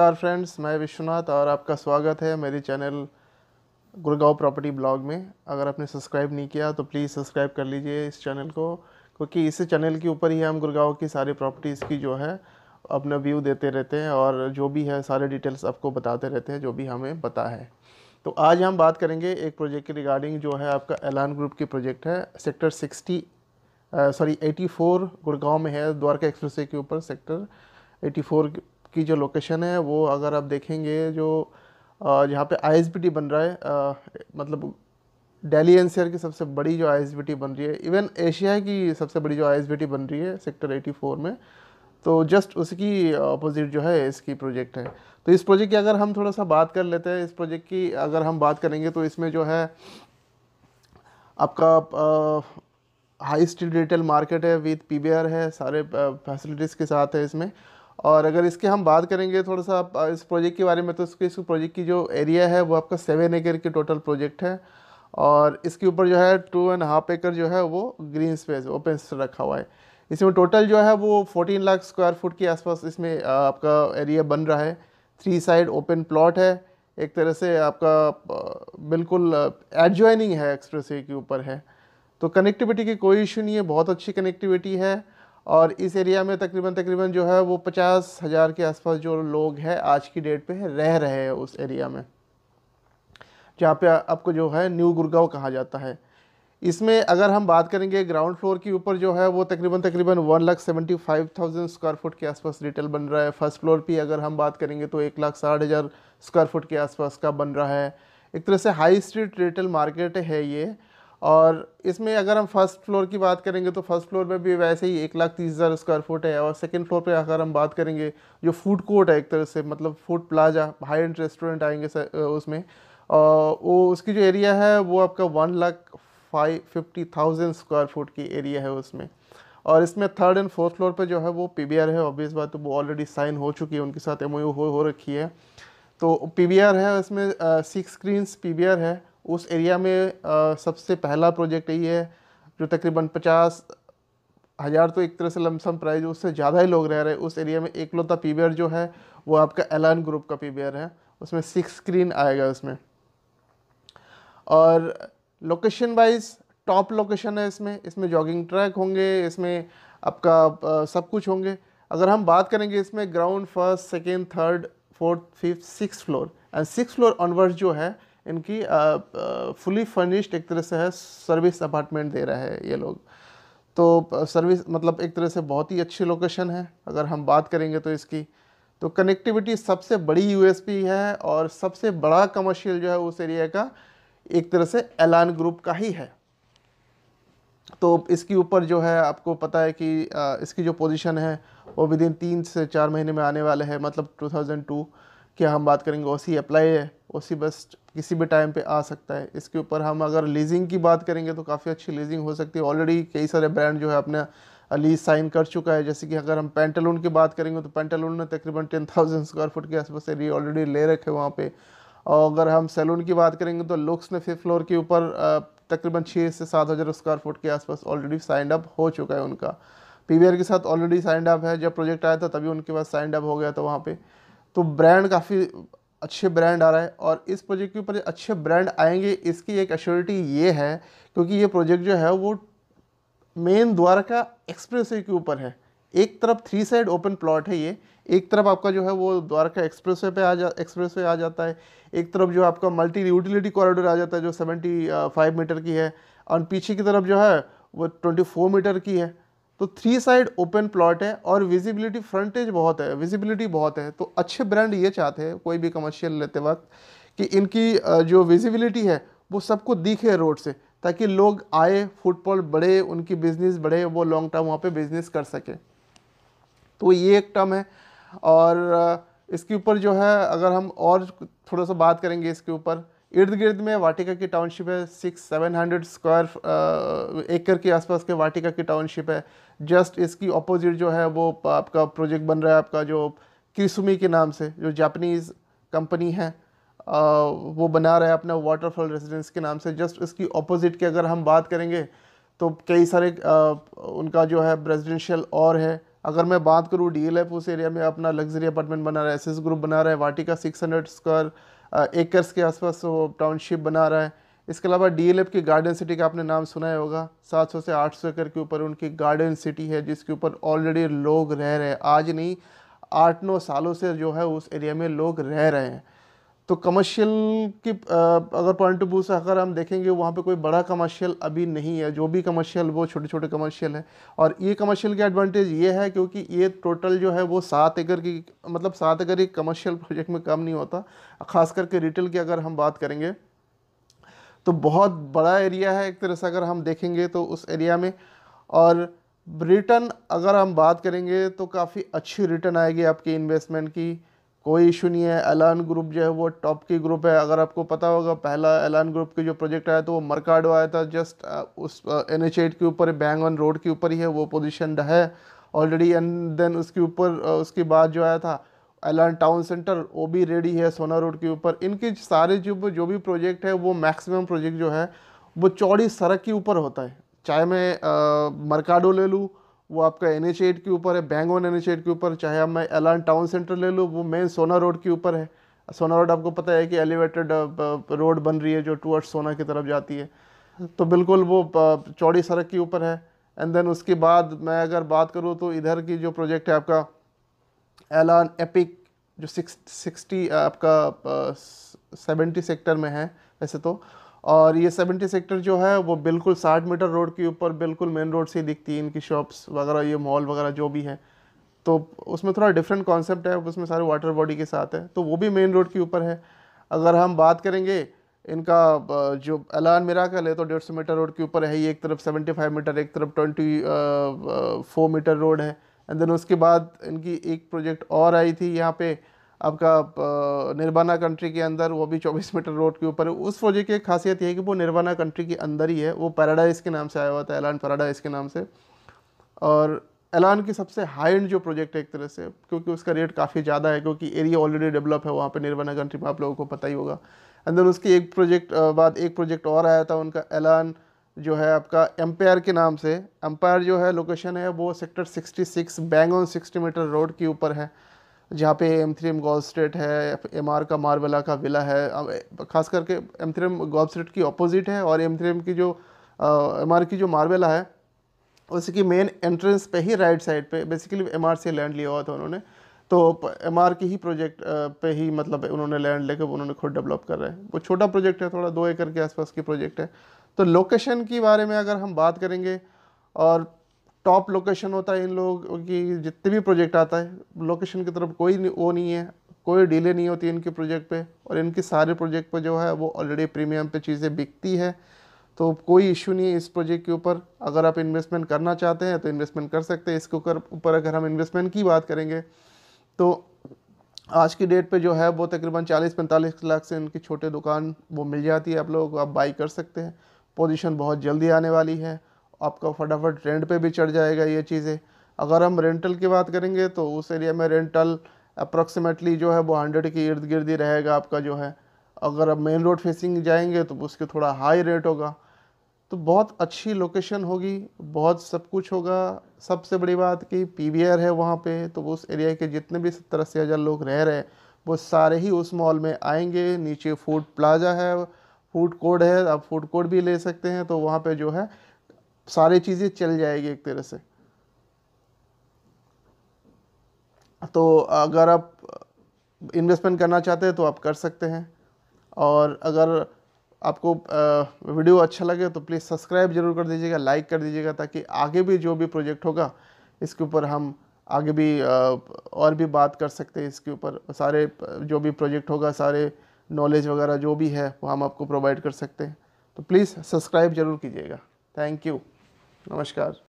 नमस्कार फ्रेंड्स मैं विश्वनाथ और आपका स्वागत है मेरे चैनल गुड़गांव प्रॉपर्टी ब्लॉग में अगर आपने सब्सक्राइब नहीं किया तो प्लीज़ सब्सक्राइब कर लीजिए इस चैनल को क्योंकि इस चैनल के ऊपर ही हम गुड़गांव की सारी प्रॉपर्टीज़ की जो है अपना व्यू देते रहते हैं और जो भी है सारे डिटेल्स आपको बताते रहते हैं जो भी हमें पता है तो आज हम बात करेंगे एक प्रोजेक्ट की रिगार्डिंग जो है आपका एलान ग्रुप की प्रोजेक्ट है sector sixty sorry eighty four में है द्वारका एक्सप्रेस के ऊपर सेक्टर एटी फोर की जो लोकेशन है वो अगर आप देखेंगे जो जहाँ पे आई बन रहा है आ, मतलब दिल्ली एन की सबसे बड़ी जो आई बन रही है इवन एशिया की सबसे बड़ी जो आई बन रही है सेक्टर 84 में तो जस्ट उसकी अपोजिट जो है इसकी प्रोजेक्ट है तो इस प्रोजेक्ट की अगर हम थोड़ा सा बात कर लेते हैं इस प्रोजेक्ट की अगर हम बात करेंगे तो इसमें जो है आपका आ, हाई स्ट्रीट रिटेल मार्केट है विथ पी है सारे फैसिलिटीज़ के साथ है इसमें और अगर इसके हम बात करेंगे थोड़ा सा इस प्रोजेक्ट के बारे में तो इसके इस प्रोजेक्ट की जो एरिया है वो आपका सेवन एकर की टोटल प्रोजेक्ट है और इसके ऊपर जो है टू एंड हाफ एकर जो है वो ग्रीन स्पेस ओपन रखा हुआ है इसमें टोटल जो है वो फोर्टीन लाख स्क्वायर फुट के आसपास इसमें आपका एरिया बन रहा है थ्री साइड ओपन प्लॉट है एक तरह से आपका बिल्कुल एडजॉइनिंग है एक्सप्रेस वे के ऊपर है तो कनेक्टिविटी की कोई इशू नहीं है बहुत अच्छी कनेक्टिविटी है और इस एरिया में तकरीबन तकरीबन जो है वो पचास हज़ार के आसपास जो लोग हैं आज की डेट पे रह रहे हैं उस एरिया में जहाँ पे आपको जो है न्यू गुरगांव कहा जाता है इसमें अगर हम बात करेंगे ग्राउंड फ्लोर के ऊपर जो है वो तकरीबन तकरीबन one lakh seventy five thousand square foot के आसपास रिटेल बन रहा है फर्स्ट फ्लोर पे अगर हम बात करेंगे तो एक लाख साठ हज़ार स्क्वायर फुट के आसपास का बन रहा है एक तरह से हाई स्ट्रीट रिटेल मार्केट है ये और इसमें अगर हम फर्स्ट फ्लोर की बात करेंगे तो फर्स्ट फ्लोर में भी वैसे ही एक लाख तीस हज़ार स्क्वायर फुट है और सेकंड फ्लोर पे अगर हम बात करेंगे जो फूड कोर्ट है एक तरह से मतलब food plaza high end restaurant आएंगे उसमें और वो उसकी जो एरिया है वो आपका one lakh five fifty thousand square foot की एरिया है उसमें और इसमें थर्ड एंड फोर्थ फ्लोर पर जो है वो पी है ऑब्वियस बात तो वो ऑलरेडी साइन हो चुकी है उनके साथ एम हो, हो रखी है तो पी है इसमें सिक्स स्क्रीन्स पी है उस एरिया में आ, सबसे पहला प्रोजेक्ट यही है जो तकरीबन पचास हज़ार तो एक तरह से लमसम प्राइज उससे ज़्यादा ही लोग रह रहे हैं उस एरिया में एक लौता पी जो है वो आपका एलान ग्रुप का पी है उसमें सिक्स स्क्रीन आएगा उसमें और लोकेशन वाइज टॉप लोकेशन है इसमें इसमें जॉगिंग ट्रैक होंगे इसमें आपका आ, सब कुछ होंगे अगर हम बात करेंगे इसमें ground first second third fourth fifth six floor and six floor onwards जो है इनकी फुली फर्निश्ड एक तरह से है सर्विस अपार्टमेंट दे रहा है ये लोग तो सर्विस मतलब एक तरह से बहुत ही अच्छी लोकेशन है अगर हम बात करेंगे तो इसकी तो कनेक्टिविटी सबसे बड़ी यूएसपी है और सबसे बड़ा कमर्शियल जो है उस एरिया का एक तरह से एलान ग्रुप का ही है तो इसके ऊपर जो है आपको पता है कि इसकी जो पोजीशन है वो विद इन तीन से चार महीने में आने वाले है मतलब 2002 क्या हम बात करेंगे ओसी अप्लाई है ओसी बस किसी भी टाइम पे आ सकता है इसके ऊपर हम अगर लीजिंग की बात करेंगे तो काफ़ी अच्छी लीजिंग हो सकती है ऑलरेडी कई सारे ब्रांड जो है अपने लीज साइन कर चुका है जैसे कि अगर हम पेंटलून की बात करेंगे तो पेंटालून ने तकरीबन टेन थाउजेंड स्क्वायर फुट के आसपास एरिया ऑलरेडी ले रखे वहाँ पर और अगर हम सैलून की बात करेंगे तो लुक्स ने फिफ्थ फ्लोर के ऊपर तकरीबन छः से सात हज़ार स्क्वायर फुट के आसपास ऑलरेडी साइंड अप हो चुका है उनका पी के साथ ऑलरेडी साइंड अप है जब प्रोजेक्ट आया था तभी उनके पास साइंड अप हो गया था वहाँ पर तो ब्रांड काफ़ी अच्छे ब्रांड आ रहा है और इस प्रोजेक्ट के ऊपर अच्छे ब्रांड आएंगे इसकी एक एश्योरिटी ये है क्योंकि ये प्रोजेक्ट जो है वो मेन द्वारका एक्सप्रेस के ऊपर है एक तरफ थ्री साइड ओपन प्लॉट है ये एक तरफ आपका जो है वो द्वारका एक्सप्रेस वे पर आ जा एक्सप्रेस वे आ जाता है एक तरफ जो आपका मल्टी यूटिलिटी कॉरिडोर आ जाता है जो सेवेंटी फाइव मीटर की है और पीछे की तरफ जो है वो ट्वेंटी फोर मीटर की है तो थ्री साइड ओपन प्लॉट है और विजिबिलिटी फ्रंटेज बहुत है विजिबिलिटी बहुत है तो अच्छे ब्रांड ये चाहते हैं कोई भी कमर्शियल लेते वक्त कि इनकी जो विजिबिलिटी है वो सबको दिखे रोड से ताकि लोग आए फुटबॉल बढ़े उनकी बिज़नेस बढ़े वो लॉन्ग टर्म वहाँ पे बिज़नेस कर सके तो ये एक टर्म है और इसके ऊपर जो है अगर हम और थोड़ा सा बात करेंगे इसके ऊपर इर्द गिर्द में वाटिका की टाउनशिप है सिक्स सेवन हंड्रेड स्क्वायर एकड़ के आसपास के वाटिका की टाउनशिप है जस्ट इसकी ऑपोजिट जो है वो आपका प्रोजेक्ट बन रहा है आपका जो क्रिसुमी के नाम से जो जापनीज कंपनी है आ, uh, वो बना रहा है अपना वाटरफॉल रेजिडेंस के नाम से जस्ट इसकी ऑपोजिट की अगर हम बात करेंगे तो कई सारे आ, uh, उनका जो है रेजिडेंशियल और है अगर मैं बात करूँ डी एल एफ उस एरिया में अपना लग्जरी अपार्टमेंट बना रहा है एस ग्रुप बना रहा है Vatika six hundred square acres के आसपास वो टाउनशिप बना रहा है इसके अलावा डी एल एफ की गार्डन सिटी का आपने नाम सुना होगा सात सौ से आठ सौ एकड़ के ऊपर उनकी गार्डन सिटी है जिसके ऊपर ऑलरेडी लोग रह रहे हैं आज नहीं आठ नौ सालों से जो है उस एरिया में लोग रह रहे हैं तो कमर्शियल की अगर पॉइंट ऑफ व्यू से अगर हम देखेंगे वहाँ पे कोई बड़ा कमर्शियल अभी नहीं है जो भी कमर्शियल वो छोटे छोटे कमर्शियल है और ये कमर्शियल की एडवांटेज ये है क्योंकि ये टोटल जो है वो सात एकड़ की मतलब सात एकड़ एक कमर्शियल प्रोजेक्ट में कम नहीं होता ख़ास करके रिटेल की अगर हम बात करेंगे तो बहुत बड़ा एरिया है एक तरह से अगर हम देखेंगे तो उस एरिया में और रिटर्न अगर हम बात करेंगे तो काफ़ी अच्छी रिटर्न आएगी आपकी इन्वेस्टमेंट की कोई इशू नहीं है एलान ग्रुप जो है वो टॉप की ग्रुप है अगर आपको पता होगा पहला एलान ग्रुप के जो प्रोजेक्ट आया था वो मरकाडो आया था जस्ट uh, उस एन एच एट के ऊपर बैंग ऑन रोड के ऊपर ही है वो पोजिशन है ऑलरेडी एंड देन उसके ऊपर uh, उसके बाद जो आया था एलान टाउन सेंटर वो भी रेडी है सोना रोड के ऊपर इनके सारे जो जो भी प्रोजेक्ट है वो मैक्सिमम प्रोजेक्ट जो है वो चौड़ी सड़क के ऊपर होता है चाहे मैं मरकाडो uh, ले लूँ वो आपका एन एच एट के ऊपर है बैंगोन एन एच एट के ऊपर चाहे आप मैं एलान टाउन सेंटर ले लूँ वो मेन सोना रोड के ऊपर है सोना रोड आपको पता है कि एलिवेटेड रोड uh, uh, बन रही है जो टूअर्ड सोना की तरफ जाती है तो बिल्कुल वो uh, चौड़ी सड़क के ऊपर है एंड देन उसके बाद मैं अगर बात करूँ तो इधर की जो प्रोजेक्ट है आपका एलान एपिक जो सिक्स सिक्सटी आपका सेवेंटी सेक्टर में है वैसे तो और ये सेवेंटी सेक्टर जो है वो बिल्कुल साठ मीटर रोड के ऊपर बिल्कुल मेन रोड से दिखती है इनकी शॉप्स वगैरह ये मॉल वगैरह जो भी है तो उसमें थोड़ा डिफरेंट कॉन्सेप्ट है उसमें सारे वाटर बॉडी के साथ है तो वो भी मेन रोड के ऊपर है अगर हम बात करेंगे इनका जो एलान मेरा कल है तो डेढ़ सौ मीटर रोड के ऊपर है ये एक तरफ सेवेंटी फाइव मीटर एक तरफ ट्वेंटी फोर मीटर रोड है एंड देन उसके बाद इनकी एक प्रोजेक्ट और आई थी यहाँ पे आपका निर्बाना कंट्री के अंदर वो भी 24 मीटर रोड के ऊपर है उस प्रोजेक्ट की एक खासियत ये है कि वो निर्वाणा कंट्री के अंदर ही है वो पैराडाइज के नाम से आया हुआ था एलान पैराडाइज के नाम से और एलान की सबसे हाई एंड जो प्रोजेक्ट है एक तरह से क्योंकि उसका रेट काफ़ी ज़्यादा है क्योंकि एरिया ऑलरेडी डेवलप है वहाँ पर निर्वाणा कंट्री में आप लोगों को पता ही होगा एंड देन उसके एक प्रोजेक्ट बाद एक प्रोजेक्ट और आया था उनका एलान जो है आपका एम्पायर के नाम से एम्पायर जो है लोकेशन है वो sector 66 bang on sixty meter road के ऊपर है जहाँ पे एमथ्रीम गॉल स्ट्रेट है एम आर का मारवला का विला है खास करके एम एमथ्रीम गॉल स्ट्रेट की ऑपोजिट है और एम थ्री एम की जो एम आर की जो मारबला है उसकी मेन एंट्रेंस पे ही राइट साइड पे बेसिकली एम आर से लैंड लिया हुआ था उन्होंने तो एम आर की ही प्रोजेक्ट पे ही मतलब उन्होंने लैंड लेकर उन्होंने खुद डेवलप कर रहे हैं वो छोटा प्रोजेक्ट है थोड़ा दो एकड़ के आसपास की प्रोजेक्ट है तो लोकेशन के बारे में अगर हम बात करेंगे और टॉप लोकेशन होता है इन लोगों की जितने भी प्रोजेक्ट आता है लोकेशन की तरफ कोई वो नहीं है कोई डिले नहीं होती इनके प्रोजेक्ट पे और इनके सारे प्रोजेक्ट पे जो है वो ऑलरेडी प्रीमियम पे चीज़ें बिकती है तो कोई इशू नहीं है इस प्रोजेक्ट के ऊपर अगर आप इन्वेस्टमेंट करना चाहते हैं तो इन्वेस्टमेंट कर सकते हैं इसके ऊपर अगर हम इन्वेस्टमेंट की बात करेंगे तो आज की डेट पे जो है वो तकरीबन 40-45 लाख से इनकी छोटे दुकान वो मिल जाती है आप लोगों को आप बाई कर सकते हैं पोजीशन बहुत जल्दी आने वाली है आपका फटाफट रेंट पे भी चढ़ जाएगा ये चीज़ें अगर हम रेंटल की बात करेंगे तो उस एरिया में रेंटल अप्रॉक्सीमेटली जो है वो हंड्रेड के इर्द गिर्द ही रहेगा आपका जो है अगर आप मेन रोड फेसिंग जाएंगे तो उसके थोड़ा हाई रेट होगा तो बहुत अच्छी लोकेशन होगी बहुत सब कुछ होगा सबसे बड़ी बात कि पी है वहाँ पे तो उस एरिया के जितने भी सत्तर अस्सी हज़ार लोग रह रहे हैं वो सारे ही उस मॉल में आएंगे नीचे फूड प्लाजा है फूड कोर्ट है आप फूड कोर्ट भी ले सकते हैं तो वहाँ पे जो है सारी चीज़ें चल जाएगी एक तरह से तो अगर आप इन्वेस्टमेंट करना चाहते हैं तो आप कर सकते हैं और अगर आपको वीडियो अच्छा लगे तो प्लीज़ सब्सक्राइब जरूर कर दीजिएगा लाइक कर दीजिएगा ताकि आगे भी जो भी प्रोजेक्ट होगा इसके ऊपर हम आगे भी और भी बात कर सकते हैं इसके ऊपर सारे जो भी प्रोजेक्ट होगा सारे नॉलेज वगैरह जो भी है वो हम आपको प्रोवाइड कर सकते हैं तो प्लीज़ सब्सक्राइब ज़रूर कीजिएगा थैंक यू Namaskar.